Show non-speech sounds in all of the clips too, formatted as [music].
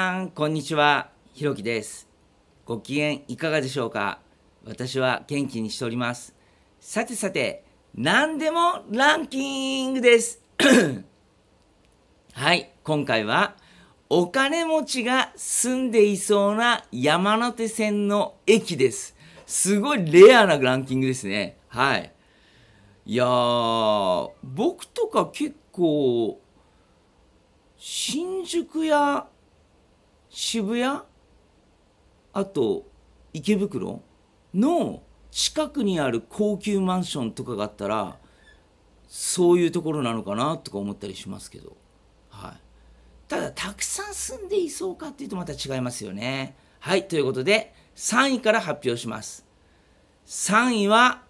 さんこんにちはひろきですご機嫌いかがでしょうか私は元気にしておりますさてさて何でもランキングです [coughs] はい今回はお金持ちが住んでいそうな山手線の駅ですすごいレアなランキングですねはいいや僕とか結構新宿や渋谷あと池袋の近くにある高級マンションとかがあったらそういうところなのかなとか思ったりしますけど、はい、ただたくさん住んでいそうかっていうとまた違いますよねはいということで3位から発表します3位は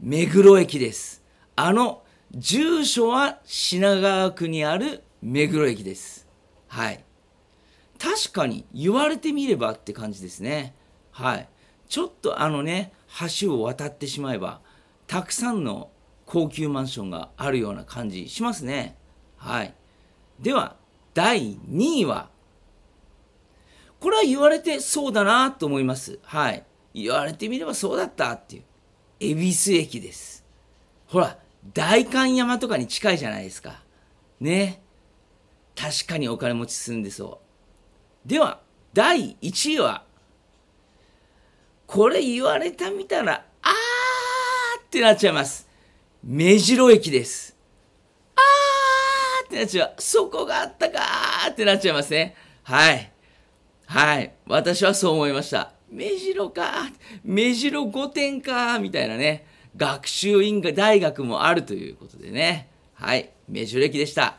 目黒駅ですあの住所は品川区にある目黒駅です。はい。確かに言われてみればって感じですね。はい。ちょっとあのね、橋を渡ってしまえば、たくさんの高級マンションがあるような感じしますね。はい。では、第2位は、これは言われてそうだなと思います。はい。言われてみればそうだったっていう。恵比寿駅です。ほら、代官山とかに近いじゃないですか。ね。確かにお金持ち住んでそう。では、第1位は、これ言われたみたら、あーってなっちゃいます。目白駅です。あーってなっちゃう。そこがあったかーってなっちゃいますね。はい。はい。私はそう思いました。目白か目白御殿かみたいなね。学習院が大学もあるということでね。はい。目白駅でした。